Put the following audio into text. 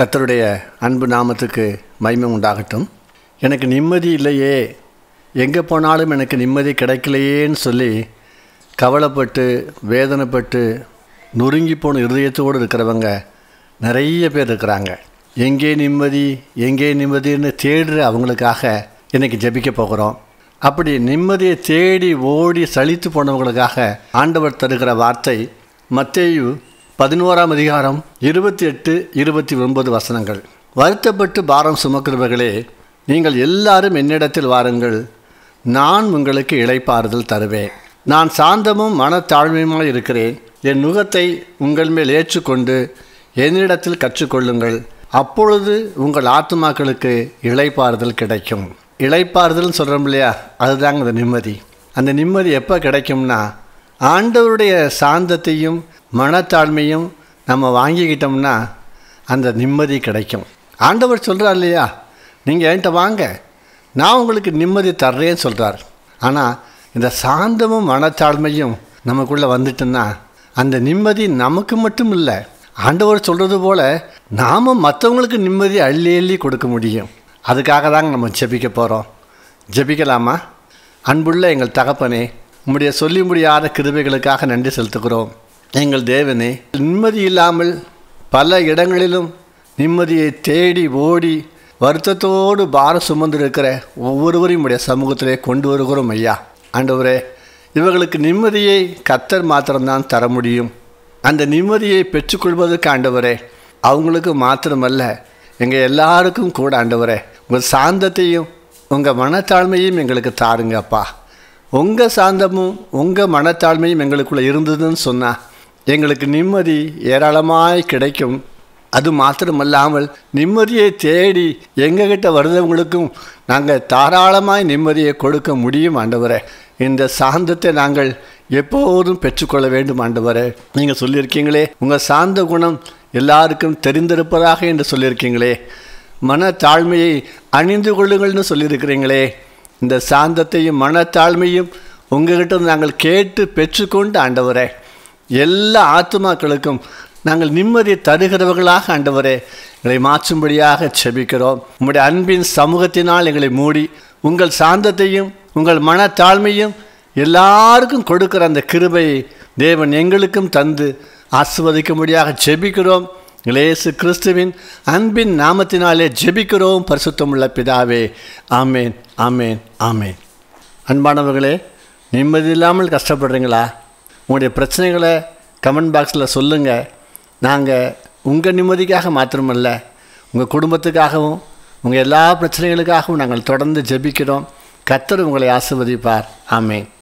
கத்தருடைய அன்பு நாமத்துக்கு மகிமை உண்டாகட்டும் எனக்கு நிம்மதி இல்லையே எங்கே போனாலும் எனக்கு நிம்மதி கிடைக்கலையேன்னு சொல்லி கவலைப்பட்டு வேதனைப்பட்டு நொறுங்கி போன இருதயத்தோடு இருக்கிறவங்க நிறைய பேர் இருக்கிறாங்க எங்கே நிம்மதி எங்கே நிம்மதின்னு தேடுற அவங்களுக்காக இன்றைக்கி ஜபிக்க போகிறோம் அப்படி நிம்மதியை தேடி ஓடி சளித்து போனவங்களுக்காக ஆண்டவர் தருகிற வார்த்தை மத்தேயு பதினோராம் அதிகாரம் இருபத்தி எட்டு இருபத்தி ஒன்பது வசனங்கள் வருத்தப்பட்டு பாரம் சுமக்கிறவர்களே நீங்கள் எல்லாரும் என்னிடத்தில் வாருங்கள் நான் உங்களுக்கு இழைப்பாறுதல் தருவேன் நான் சாந்தமும் மனத்தாழ்மையுமாக இருக்கிறேன் என் முகத்தை உங்கள் மேல் ஏற்றுக்கொண்டு என்னிடத்தில் கற்றுக்கொள்ளுங்கள் அப்பொழுது உங்கள் ஆத்மாக்களுக்கு இழைப்பாறுதல் கிடைக்கும் இழைப்பாறுதல்னு சொல்கிறோம் இல்லையா அதுதாங்க அந்த நிம்மதி அந்த நிம்மதி எப்போ கிடைக்கும்னா ஆண்டவருடைய சாந்தத்தையும் மனத்தாழ்மையும் நம்ம வாங்கிக்கிட்டோம்னா அந்த நிம்மதி கிடைக்கும் ஆண்டவர் சொல்கிறார் இல்லையா நீங்கள் என்கிட்ட வாங்க நான் உங்களுக்கு நிம்மதி தர்றேன்னு சொல்கிறார் ஆனால் இந்த சாந்தமும் மனத்தாழ்மையும் நமக்குள்ளே வந்துட்டோம்னா அந்த நிம்மதி நமக்கு மட்டும் இல்லை ஆண்டவர் சொல்கிறது போல் நாம் மற்றவங்களுக்கு நிம்மதி அள்ளி அள்ளி கொடுக்க முடியும் அதுக்காக தாங்க நம்ம ஜெபிக்க போகிறோம் ஜெபிக்கலாமா அன்புள்ள எங்கள் தகப்பனே உங்களுடைய சொல்லி முடியாத கிருபைகளுக்காக நன்றி செலுத்துகிறோம் எங்கள் தேவனே நிம்மதி இல்லாமல் பல இடங்களிலும் நிம்மதியை தேடி ஓடி வருத்தத்தோடு பாரம் சுமந்திருக்கிற ஒவ்வொருவரையும் உடைய சமூகத்திலே கொண்டு வருகிறோம் ஐயா ஆண்டவரே இவர்களுக்கு நிம்மதியை கத்தர் மாத்திரம்தான் தர முடியும் அந்த நிம்மதியை பெற்றுக்கொள்வதற்கு ஆண்டவரே அவங்களுக்கு மாத்திரமல்ல எங்கள் எல்லாருக்கும் கூட ஆண்டவரே உங்கள் சாந்தத்தையும் உங்கள் மனத்தாழ்மையும் எங்களுக்கு தாருங்கப்பா உங்கள் சாந்தமும் உங்கள் மனத்தாழ்மையும் எங்களுக்குள்ளே இருந்ததுன்னு சொன்னால் எங்களுக்கு நிம்மதி ஏராளமாய் கிடைக்கும் அது மாத்திரமல்லாமல் நிம்மதியை தேடி எங்ககிட்ட வருதவங்களுக்கும் நாங்கள் தாராளமாய் நிம்மதியை கொடுக்க முடியும் ஆண்டவரே இந்த சாந்தத்தை நாங்கள் எப்போதும் பெற்றுக்கொள்ள வேண்டும் ஆண்டவரே நீங்கள் சொல்லியிருக்கீங்களே உங்கள் சாந்த குணம் எல்லாருக்கும் தெரிந்திருப்பதாக என்று சொல்லியிருக்கீங்களே மன தாழ்மையை அணிந்து கொள்ளுங்கள்னு சொல்லியிருக்கிறீங்களே இந்த சாந்தத்தையும் மனத்தாழ்மையும் உங்ககிட்ட நாங்கள் கேட்டு பெற்றுக்கொண்டு ஆண்டவரே எல்லா ஆத்மாக்களுக்கும் நாங்கள் நிம்மதி தருகிறவர்களாக ஆண்டவரே எங்களை மாற்றும்படியாக செபிக்கிறோம் உங்களுடைய அன்பின் சமூகத்தினால் எங்களை மூடி உங்கள் சாந்தத்தையும் உங்கள் மனத்தாழ்மையும் எல்லாருக்கும் கொடுக்கிற அந்த கிருபையை தேவன் எங்களுக்கும் தந்து ஆசிர்வதிக்கும்படியாக ஜெபிக்கிறோம் இளேசு கிறிஸ்துவின் அன்பின் நாமத்தினாலே ஜெபிக்கிறோம் பரிசுத்தமுள்ள பிதாவே ஆமேன் ஆமேன் ஆமேன் அன்பானவர்களே நிம்மதி இல்லாமல் கஷ்டப்படுறீங்களா உங்களுடைய பிரச்சனைகளை கமெண்ட் பாக்ஸில் சொல்லுங்கள் நாங்கள் உங்கள் நிம்மதிக்காக மாத்திரமல்ல உங்கள் குடும்பத்துக்காகவும் உங்கள் எல்லா பிரச்சனைகளுக்காகவும் நாங்கள் தொடர்ந்து ஜெபிக்கிறோம் கத்தர் உங்களை ஆசிர்வதிப்பார் ஆமேன்